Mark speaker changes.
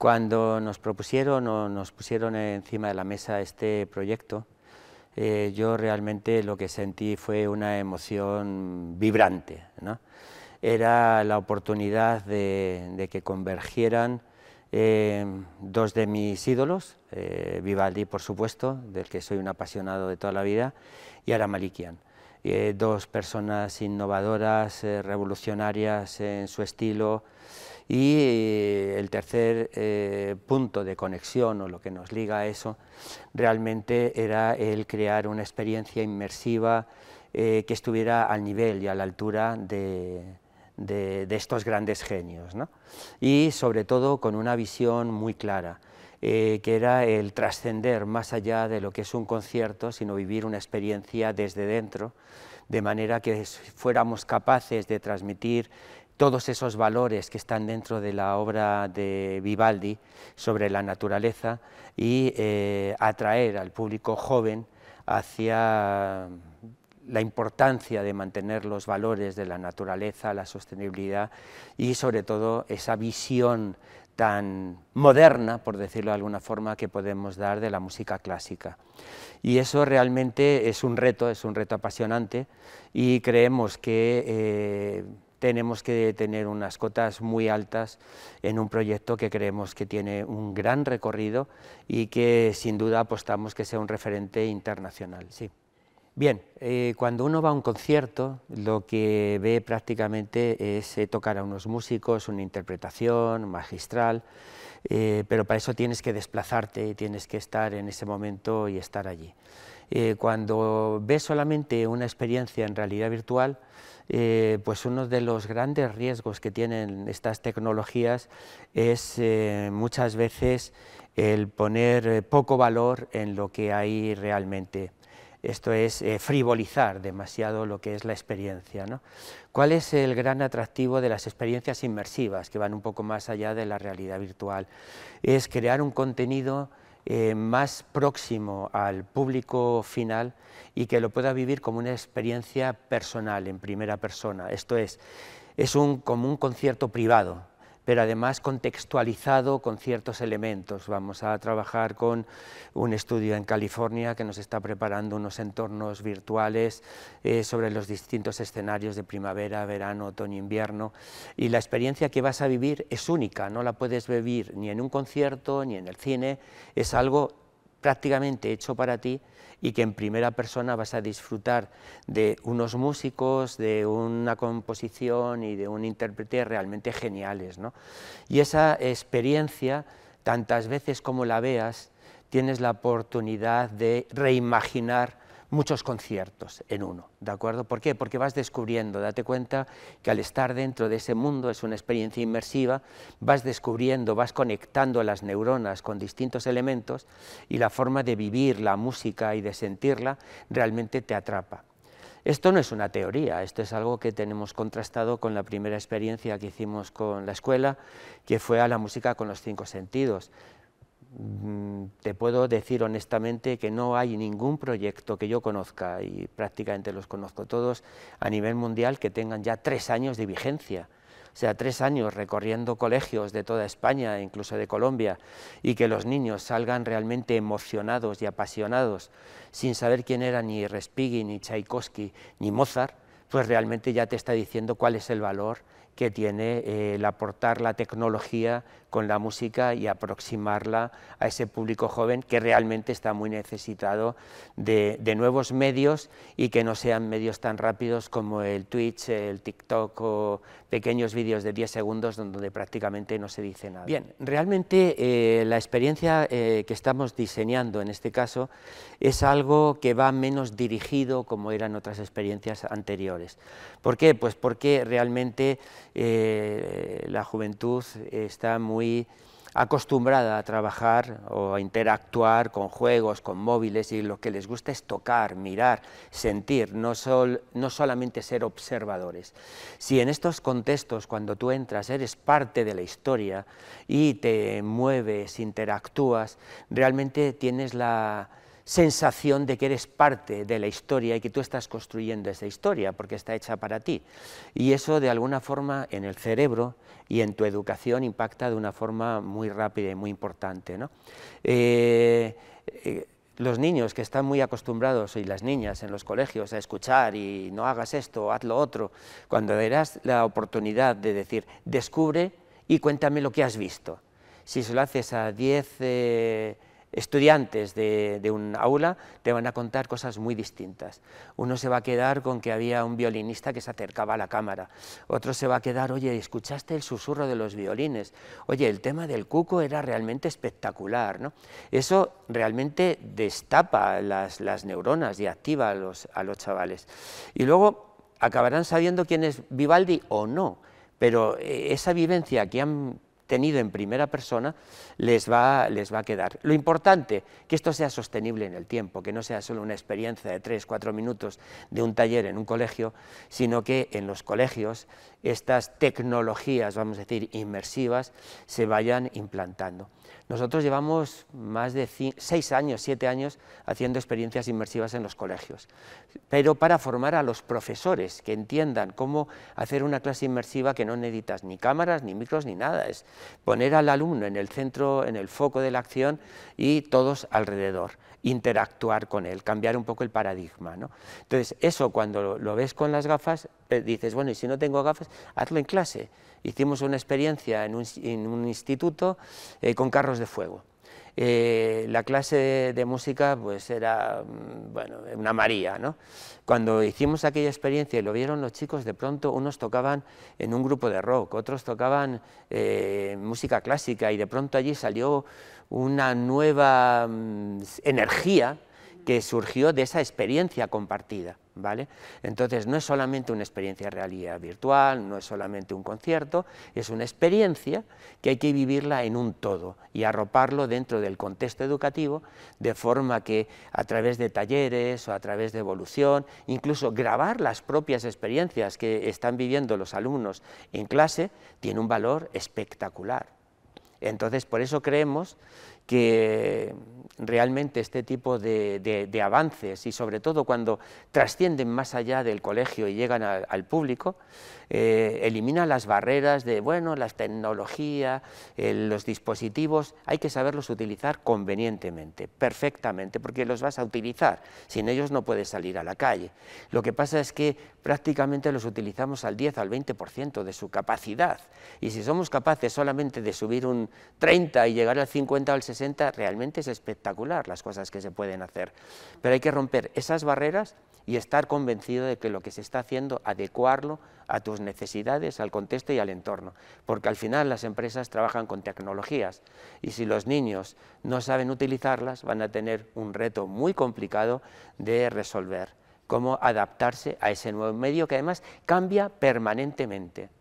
Speaker 1: Cuando nos propusieron o nos pusieron encima de la mesa este proyecto, eh, yo realmente lo que sentí fue una emoción vibrante. Era la oportunidad de, que convergieran eh, dos de mis ídolos, eh, Vivaldi por supuesto, del que soy un apasionado de toda la vida, y Aramalikian. Malikian. dos personas innovadoras, revolucionarias en su estilo, y eh, el tercer eh, punto de conexión o lo que nos liga a eso realmente era el crear una experiencia inmersiva eh, que estuviera al nivel y a la altura de, estos grandes genios. Y sobre todo con una visión muy clara. que era el trascender más allá de lo que es un concierto, sino vivir una experiencia desde dentro, de manera que fuéramos capaces de transmitir todos esos valores que están dentro de la obra de Vivaldi sobre la naturaleza y eh, atraer al público joven hacia la importancia de mantener los valores de la naturaleza, la sostenibilidad y sobre todo esa visión tan moderna, por decirlo de alguna forma, que podemos dar de la música clásica. Y eso realmente es un reto, es un reto apasionante y creemos que eh, tenemos que tener unas cotas muy altas en un proyecto que creemos que tiene un gran recorrido y que sin duda apostamos que sea un referente internacional. Sí. Bien, eh, cuando uno va a un concierto, lo que ve prácticamente es eh, tocar a unos músicos, una interpretación magistral, eh, pero para eso tienes que desplazarte, tienes que estar en ese momento y estar allí. cuando ves solamente una experiencia en realidad virtual, pues uno de los grandes riesgos que tienen estas tecnologías es muchas veces el poner poco valor en lo que hay realmente esto es eh, frivolizar demasiado lo que es la experiencia. ¿Cuál es el gran atractivo de las experiencias inmersivas, que van un poco más allá de la realidad virtual? Es crear un contenido eh, más próximo al público final y que lo pueda vivir como una experiencia personal, en primera persona. Esto es, como un concierto privado, pero además contextualizado con ciertos elementos. Vamos a trabajar con un estudio en California que nos está preparando unos entornos virtuales eh, sobre los distintos escenarios de primavera, verano, otoño, invierno, y la experiencia que vas a vivir es única, no la puedes vivir ni en un concierto, ni en el cine, es algo prácticamente hecho para ti y que en primera persona vas a disfrutar de unos músicos, de una composición y de un intérprete realmente geniales. Y esa experiencia, tantas veces como la veas, tienes la oportunidad de reimaginar muchos conciertos en uno, ¿de acuerdo? ¿Por qué? Porque vas descubriendo, date cuenta que al estar dentro de ese mundo es una experiencia inmersiva, vas descubriendo, vas conectando las neuronas con distintos elementos y la forma de vivir la música y de sentirla realmente te atrapa. Esto no es una teoría, esto es algo que tenemos contrastado con la primera experiencia que hicimos con la escuela, que fue a la música con los cinco sentidos. Mm, te puedo decir honestamente que no hay ningún proyecto que yo conozca, y prácticamente los conozco todos, a nivel mundial que tengan ya tres años de vigencia. O sea, tres años recorriendo colegios de toda España, incluso de Colombia, y que los niños salgan realmente emocionados y apasionados, sin saber quién era ni Respighi, ni Tchaikovsky, ni Mozart, pues realmente ya te está diciendo cuál es el valor que tiene el aportar la tecnología con la música y aproximarla a ese público joven que realmente está muy necesitado de, nuevos medios y que no sean medios tan rápidos como el Twitch, el TikTok o pequeños vídeos de 10 segundos donde prácticamente no se dice nada. Bien, realmente eh, la experiencia eh, que estamos diseñando en este caso es algo que va menos dirigido como eran otras experiencias anteriores. ¿Por qué? Pues porque realmente eh, la juventud está muy acostumbrada a trabajar o a interactuar con juegos, con móviles, y lo que les gusta es tocar, mirar, sentir, no, no solamente ser observadores. Si en estos contextos, cuando tú entras, eres parte de la historia y te mueves, interactúas, realmente tienes la, sensación de que eres parte de la historia y que tú estás construyendo esa historia porque está hecha para ti. Y eso de alguna forma en el cerebro y en tu educación impacta de una forma muy rápida y muy importante. Eh, eh, los niños que están muy acostumbrados, y las niñas en los colegios, a escuchar y no hagas esto, haz lo otro, cuando darás la oportunidad de decir, descubre y cuéntame lo que has visto. Si se lo haces a 10 estudiantes de, un aula te van a contar cosas muy distintas. Uno se va a quedar con que había un violinista que se acercaba a la cámara, otro se va a quedar, oye, escuchaste el susurro de los violines, oye, el tema del cuco era realmente espectacular. ¿no? Eso realmente destapa las, neuronas y activa a los chavales. Y luego acabarán sabiendo quién es Vivaldi o no, pero eh, esa vivencia que han tenido en primera persona les va, les va a quedar. Lo importante, que esto sea sostenible en el tiempo, que no sea solo una experiencia de tres, cuatro minutos de un taller en un colegio, sino que en los colegios estas tecnologías, vamos a decir, inmersivas, se vayan implantando. Nosotros llevamos más de seis años, siete años haciendo experiencias inmersivas en los colegios, pero para formar a los profesores que entiendan cómo hacer una clase inmersiva que no necesitas ni cámaras, ni micros, ni nada. Es poner al alumno en el centro, en el foco de la acción y todos alrededor, interactuar con él, cambiar un poco el paradigma. ¿no? Entonces, eso cuando lo, ves con las gafas, eh, dices, bueno, y si no tengo gafas, hazlo en clase. Hicimos una experiencia en un, instituto eh, con carros de fuego eh, la clase de, música pues era mm, una María. Cuando hicimos aquella experiencia y lo vieron los chicos, de pronto unos tocaban en un grupo de rock, otros tocaban eh, música clásica y de pronto allí salió una nueva mm, energía que surgió de esa experiencia compartida. ¿Vale? Entonces no es solamente una experiencia de realidad virtual, no es solamente un concierto, es una experiencia que hay que vivirla en un todo y arroparlo dentro del contexto educativo, de forma que a través de talleres o a través de evolución, incluso grabar las propias experiencias que están viviendo los alumnos en clase, tiene un valor espectacular. Entonces, por eso creemos que realmente este tipo de, avances y sobre todo cuando trascienden más allá del colegio y llegan al público, eh, elimina las barreras de, bueno, las tecnologías, eh, los dispositivos, hay que saberlos utilizar convenientemente, perfectamente, porque los vas a utilizar, sin ellos no puedes salir a la calle. Lo que pasa es que prácticamente los utilizamos al 10, al 20% de su capacidad, y si somos capaces solamente de subir un 30 y llegar al 50 o al 60, realmente es espectacular las cosas que se pueden hacer. Pero hay que romper esas barreras y estar convencido de que lo que se está haciendo, adecuarlo a tus necesidades, al contexto y al entorno. Porque al final las empresas trabajan con tecnologías y si los niños no saben utilizarlas, van a tener un reto muy complicado de resolver. Cómo adaptarse a ese nuevo medio que además cambia permanentemente.